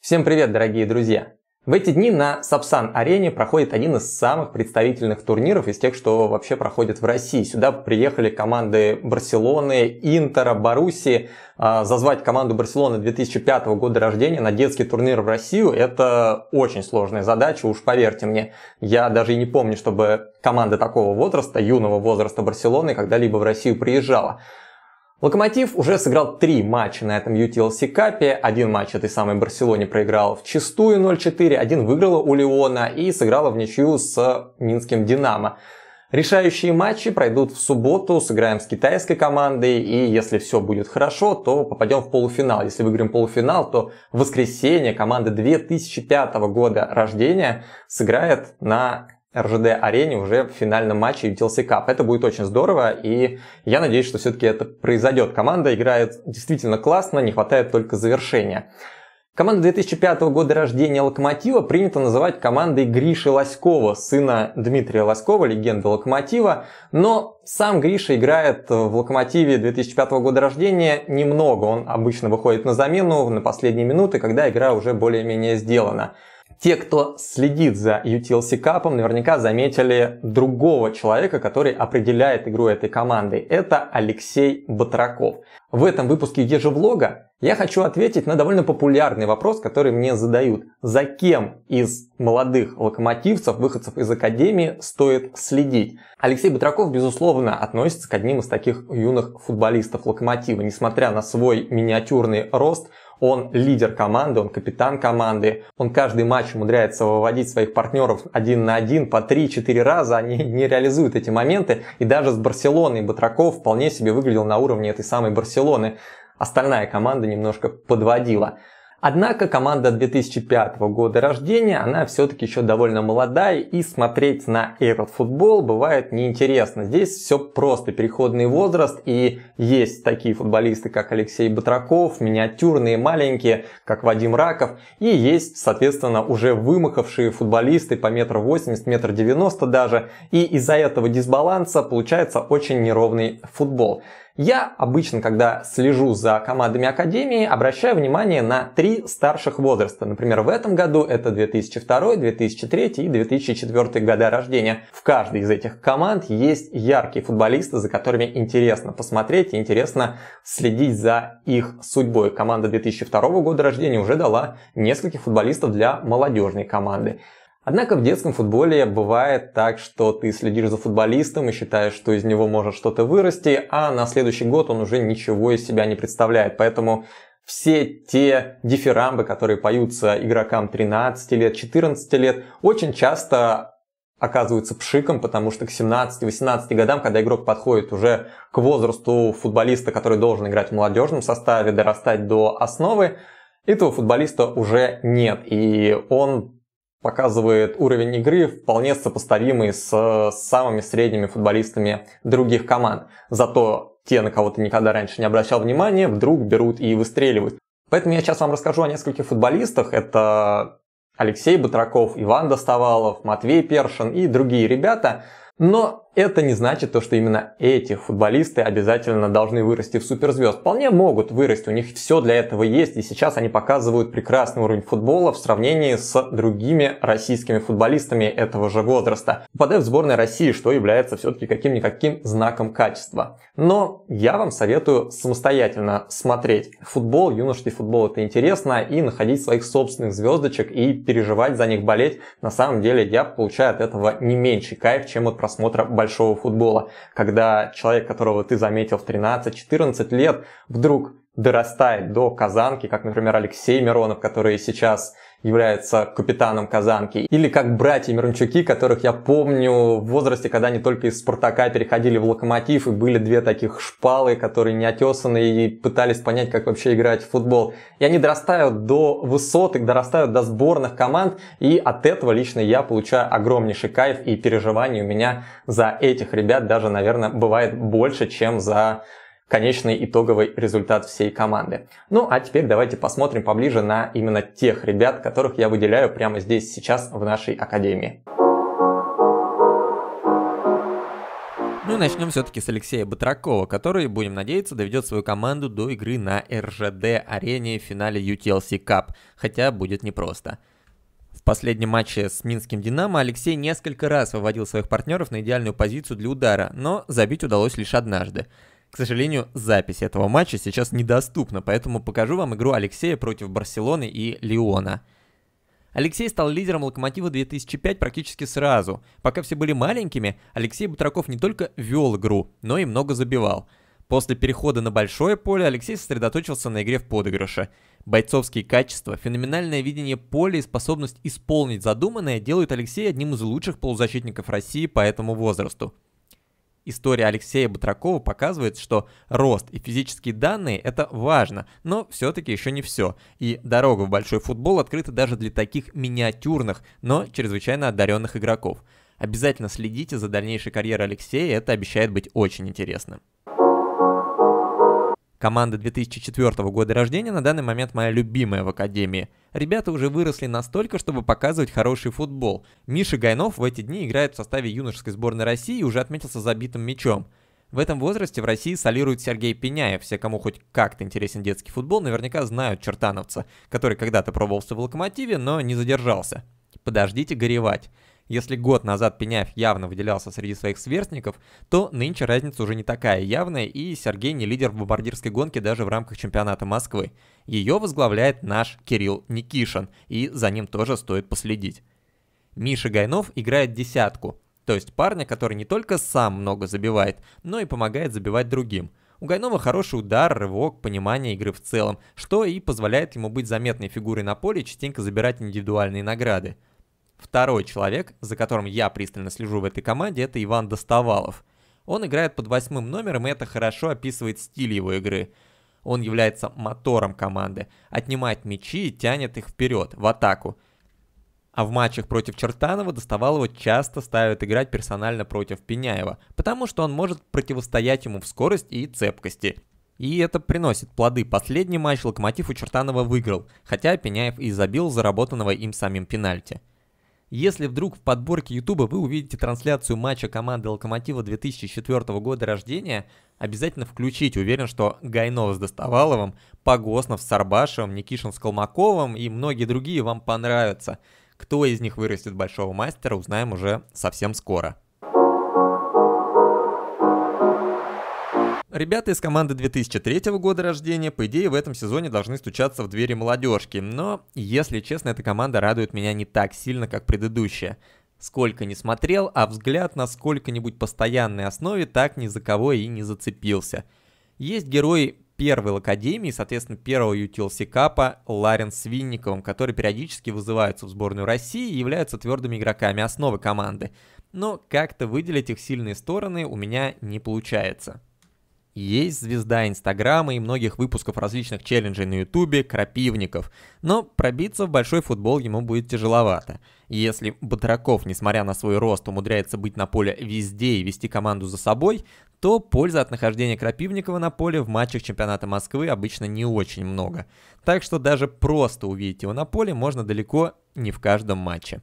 Всем привет, дорогие друзья! В эти дни на Сапсан-арене проходит один из самых представительных турниров из тех, что вообще проходят в России. Сюда приехали команды Барселоны, Интера, Баруси. А, зазвать команду Барселоны 2005 года рождения на детский турнир в Россию – это очень сложная задача, уж поверьте мне. Я даже и не помню, чтобы команда такого возраста, юного возраста Барселоны, когда-либо в Россию приезжала. Локомотив уже сыграл три матча на этом UTLC Капе. Один матч этой самой Барселоне проиграл в чистую 0-4, один выиграл у Леона и сыграла в ничью с Минским Динамо. Решающие матчи пройдут в субботу, сыграем с китайской командой, и если все будет хорошо, то попадем в полуфинал. Если выиграем полуфинал, то в воскресенье команда 2005 года рождения сыграет на РЖД-арене уже в финальном матче UTLC Cup. Это будет очень здорово, и я надеюсь, что все-таки это произойдет. Команда играет действительно классно, не хватает только завершения. Команда 2005 года рождения «Локомотива» принято называть командой Гриши Лоськова, сына Дмитрия Лоськова, легенды «Локомотива», но сам Гриша играет в «Локомотиве» 2005 года рождения немного, он обычно выходит на замену на последние минуты, когда игра уже более-менее сделана те, кто следит за UTLC Cup, наверняка заметили другого человека, который определяет игру этой команды. Это Алексей Батраков. В этом выпуске Ежевлога я хочу ответить на довольно популярный вопрос, который мне задают. За кем из молодых локомотивцев, выходцев из Академии стоит следить? Алексей Батраков, безусловно, относится к одним из таких юных футболистов Локомотива. Несмотря на свой миниатюрный рост, он лидер команды, он капитан команды, он каждый матч умудряется выводить своих партнеров один на один по 3-4 раза, они не реализуют эти моменты. И даже с Барселоной Батраков вполне себе выглядел на уровне этой самой Барселоны. Остальная команда немножко подводила. Однако команда 2005 года рождения, она все-таки еще довольно молодая и смотреть на этот футбол бывает неинтересно. Здесь все просто, переходный возраст и есть такие футболисты, как Алексей Батраков, миниатюрные, маленькие, как Вадим Раков, и есть, соответственно, уже вымахавшие футболисты по метр восемьдесят, метр девяносто даже, и из-за этого дисбаланса получается очень неровный футбол. Я обычно, когда слежу за командами Академии, обращаю внимание на три старших возраста. Например, в этом году это 2002, 2003 и 2004 года рождения. В каждой из этих команд есть яркие футболисты, за которыми интересно посмотреть и интересно следить за их судьбой. Команда 2002 года рождения уже дала нескольких футболистов для молодежной команды. Однако в детском футболе бывает так, что ты следишь за футболистом и считаешь, что из него может что-то вырасти, а на следующий год он уже ничего из себя не представляет. Поэтому все те дифирамбы, которые поются игрокам 13 лет, 14 лет, очень часто оказываются пшиком, потому что к 17-18 годам, когда игрок подходит уже к возрасту футболиста, который должен играть в молодежном составе, дорастать до основы, этого футболиста уже нет, и он показывает уровень игры вполне сопоставимый с самыми средними футболистами других команд. Зато те, на кого ты никогда раньше не обращал внимания, вдруг берут и выстреливают. Поэтому я сейчас вам расскажу о нескольких футболистах. Это Алексей Батраков, Иван Доставалов, Матвей Першин и другие ребята. Но это не значит то, что именно эти футболисты обязательно должны вырасти в суперзвезд. Вполне могут вырасти, у них все для этого есть, и сейчас они показывают прекрасный уровень футбола в сравнении с другими российскими футболистами этого же возраста, попадая в сборной России, что является все-таки каким-никаким знаком качества. Но я вам советую самостоятельно смотреть футбол, юношеский футбол это интересно, и находить своих собственных звездочек и переживать за них, болеть. На самом деле я получаю от этого не меньше кайф, чем от просмотра большого футбола, когда человек, которого ты заметил в 13-14 лет, вдруг дорастает до Казанки, как, например, Алексей Миронов, который сейчас является капитаном Казанки, или как братья Мирончуки, которых я помню в возрасте, когда они только из Спартака переходили в Локомотив, и были две таких шпалы, которые не и пытались понять, как вообще играть в футбол. И они дорастают до высот, высоток, дорастают до сборных команд, и от этого лично я получаю огромнейший кайф и переживания у меня за этих ребят даже, наверное, бывает больше, чем за конечный итоговый результат всей команды. Ну а теперь давайте посмотрим поближе на именно тех ребят, которых я выделяю прямо здесь сейчас в нашей академии. Ну и начнем все-таки с Алексея Батракова, который, будем надеяться, доведет свою команду до игры на РЖД-арене в финале UTLC Cup, хотя будет непросто. В последнем матче с Минским «Динамо» Алексей несколько раз выводил своих партнеров на идеальную позицию для удара, но забить удалось лишь однажды. К сожалению, запись этого матча сейчас недоступна, поэтому покажу вам игру Алексея против Барселоны и Леона. Алексей стал лидером Локомотива 2005 практически сразу. Пока все были маленькими, Алексей Бутраков не только вел игру, но и много забивал. После перехода на большое поле Алексей сосредоточился на игре в подыгрыше. Бойцовские качества, феноменальное видение поля и способность исполнить задуманное делают Алексея одним из лучших полузащитников России по этому возрасту. История Алексея Батракова показывает, что рост и физические данные – это важно, но все-таки еще не все. И дорога в большой футбол открыта даже для таких миниатюрных, но чрезвычайно одаренных игроков. Обязательно следите за дальнейшей карьерой Алексея, это обещает быть очень интересным. Команда 2004 года рождения на данный момент моя любимая в Академии. Ребята уже выросли настолько, чтобы показывать хороший футбол. Миша Гайнов в эти дни играет в составе юношеской сборной России и уже отметился забитым мячом. В этом возрасте в России солирует Сергей Пеняев. Все, кому хоть как-то интересен детский футбол, наверняка знают чертановца, который когда-то пробовался в локомотиве, но не задержался. Подождите горевать. Если год назад Пеняев явно выделялся среди своих сверстников, то нынче разница уже не такая явная, и Сергей не лидер в бомбардирской гонке даже в рамках чемпионата Москвы. Ее возглавляет наш Кирилл Никишин, и за ним тоже стоит последить. Миша Гайнов играет десятку, то есть парня, который не только сам много забивает, но и помогает забивать другим. У Гайнова хороший удар, рывок, понимание игры в целом, что и позволяет ему быть заметной фигурой на поле и частенько забирать индивидуальные награды. Второй человек, за которым я пристально слежу в этой команде, это Иван Достовалов. Он играет под восьмым номером, и это хорошо описывает стиль его игры. Он является мотором команды, отнимает мячи и тянет их вперед, в атаку. А в матчах против Чертанова Достовалова часто ставят играть персонально против Пеняева, потому что он может противостоять ему в скорости и цепкости. И это приносит плоды. Последний матч Локомотив у Чертанова выиграл, хотя Пеняев и забил заработанного им самим пенальти. Если вдруг в подборке Ютуба вы увидите трансляцию матча команды Локомотива 2004 года рождения, обязательно включите. Уверен, что Гайнов с Достоваловым, Погоснов с Сарбашевым, Никишин с Колмаковым и многие другие вам понравятся. Кто из них вырастет большого мастера, узнаем уже совсем скоро. Ребята из команды 2003 года рождения, по идее, в этом сезоне должны стучаться в двери молодежки, но, если честно, эта команда радует меня не так сильно, как предыдущая. Сколько не смотрел, а взгляд на сколько-нибудь постоянной основе так ни за кого и не зацепился. Есть герои первой академии, соответственно, первого UTLC Капа Ларин Свинниковым, которые периодически вызываются в сборную России и являются твердыми игроками основы команды. Но как-то выделить их сильные стороны у меня не получается есть звезда Инстаграма и многих выпусков различных челленджей на Ютубе, крапивников, но пробиться в большой футбол ему будет тяжеловато. Если Батраков, несмотря на свой рост, умудряется быть на поле везде и вести команду за собой, то польза от нахождения Крапивникова на поле в матчах чемпионата Москвы обычно не очень много. Так что даже просто увидеть его на поле можно далеко не в каждом матче.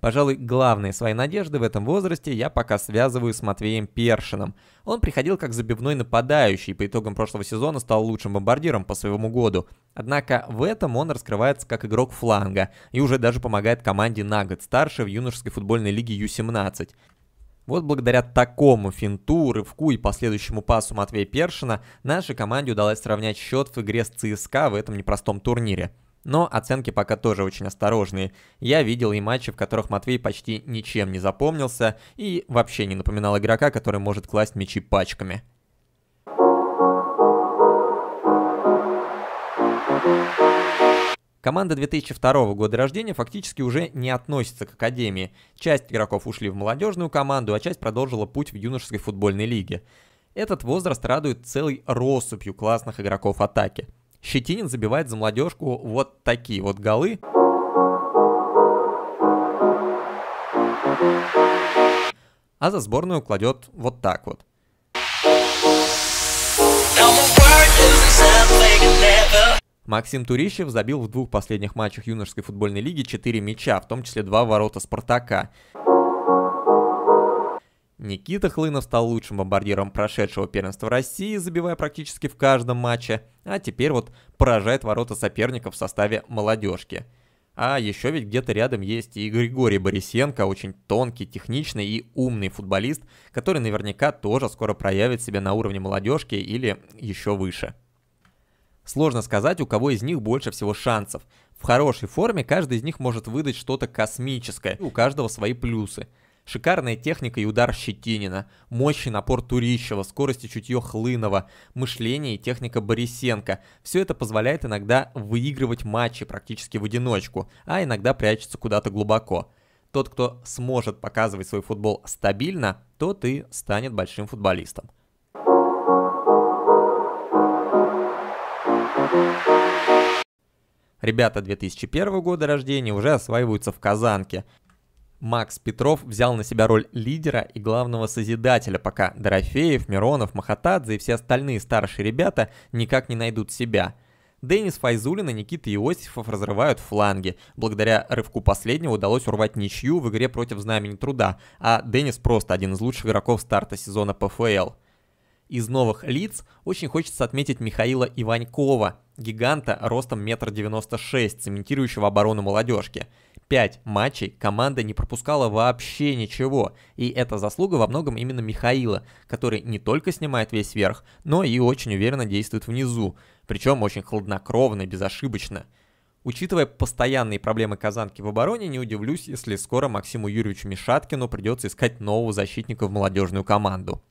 Пожалуй, главные свои надежды в этом возрасте я пока связываю с Матвеем Першином. Он приходил как забивной нападающий, по итогам прошлого сезона стал лучшим бомбардиром по своему году. Однако в этом он раскрывается как игрок фланга и уже даже помогает команде на год старше в юношеской футбольной лиге Ю-17. Вот благодаря такому финту, рывку и последующему пасу Матвея Першина нашей команде удалось сравнять счет в игре с ЦСКА в этом непростом турнире но оценки пока тоже очень осторожные. Я видел и матчи, в которых Матвей почти ничем не запомнился и вообще не напоминал игрока, который может класть мячи пачками. Команда 2002 года рождения фактически уже не относится к академии. Часть игроков ушли в молодежную команду, а часть продолжила путь в юношеской футбольной лиге. Этот возраст радует целой россыпью классных игроков атаки – Щетинин забивает за молодежку вот такие вот голы. А за сборную кладет вот так вот. Максим Турищев забил в двух последних матчах юношеской футбольной лиги 4 мяча, в том числе два ворота «Спартака». Никита Хлынов стал лучшим бомбардиром прошедшего первенства России, забивая практически в каждом матче, а теперь вот поражает ворота соперников в составе молодежки. А еще ведь где-то рядом есть и Григорий Борисенко, очень тонкий, техничный и умный футболист, который наверняка тоже скоро проявит себя на уровне молодежки или еще выше. Сложно сказать, у кого из них больше всего шансов. В хорошей форме каждый из них может выдать что-то космическое, у каждого свои плюсы – Шикарная техника и удар Щетинина, мощный напор Турищева, скорость и чутье Хлынова, мышление и техника Борисенко. Все это позволяет иногда выигрывать матчи практически в одиночку, а иногда прячется куда-то глубоко. Тот, кто сможет показывать свой футбол стабильно, тот и станет большим футболистом. Ребята 2001 года рождения уже осваиваются в Казанке. Макс Петров взял на себя роль лидера и главного созидателя, пока Дорофеев, Миронов, Махатадзе и все остальные старшие ребята никак не найдут себя. Денис Файзулин и Никита Иосифов разрывают фланги. Благодаря рывку последнего удалось урвать ничью в игре против знамени труда, а Денис просто один из лучших игроков старта сезона ПФЛ. Из новых лиц очень хочется отметить Михаила Иванькова, гиганта ростом 1,96 м, цементирующего оборону молодежки. 5 матчей команда не пропускала вообще ничего, и это заслуга во многом именно Михаила, который не только снимает весь верх, но и очень уверенно действует внизу, причем очень хладнокровно и безошибочно. Учитывая постоянные проблемы Казанки в обороне, не удивлюсь, если скоро Максиму Юрьевичу Мишаткину придется искать нового защитника в молодежную команду.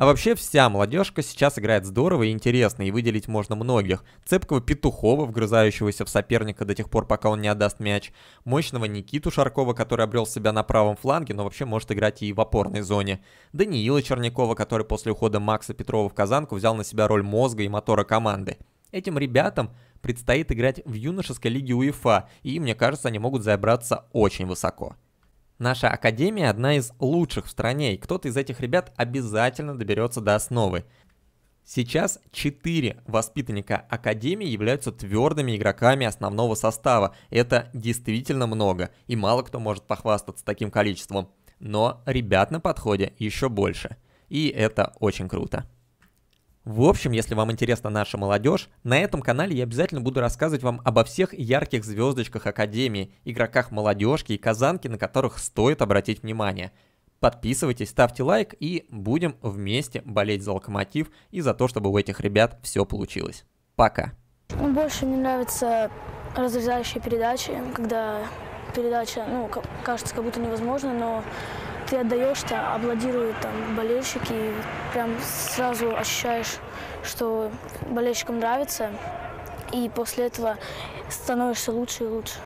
А вообще вся молодежка сейчас играет здорово и интересно, и выделить можно многих. Цепкого Петухова, вгрызающегося в соперника до тех пор, пока он не отдаст мяч. Мощного Никиту Шаркова, который обрел себя на правом фланге, но вообще может играть и в опорной зоне. Даниила Чернякова, который после ухода Макса Петрова в Казанку взял на себя роль мозга и мотора команды. Этим ребятам предстоит играть в юношеской лиге УЕФА, и, мне кажется, они могут забраться очень высоко. Наша академия одна из лучших в стране, и кто-то из этих ребят обязательно доберется до основы. Сейчас 4 воспитанника Академии являются твердыми игроками основного состава. Это действительно много, и мало кто может похвастаться таким количеством. Но ребят на подходе еще больше. И это очень круто. В общем, если вам интересна наша молодежь, на этом канале я обязательно буду рассказывать вам обо всех ярких звездочках Академии, игроках молодежки и казанки, на которых стоит обратить внимание. Подписывайтесь, ставьте лайк и будем вместе болеть за локомотив и за то, чтобы у этих ребят все получилось. Пока. больше мне нравятся разрезающие передачи, когда передача, ну, кажется, как будто невозможно, но ты отдаешь, то аплодируют там болельщики, и прям сразу ощущаешь, что болельщикам нравится, и после этого становишься лучше и лучше.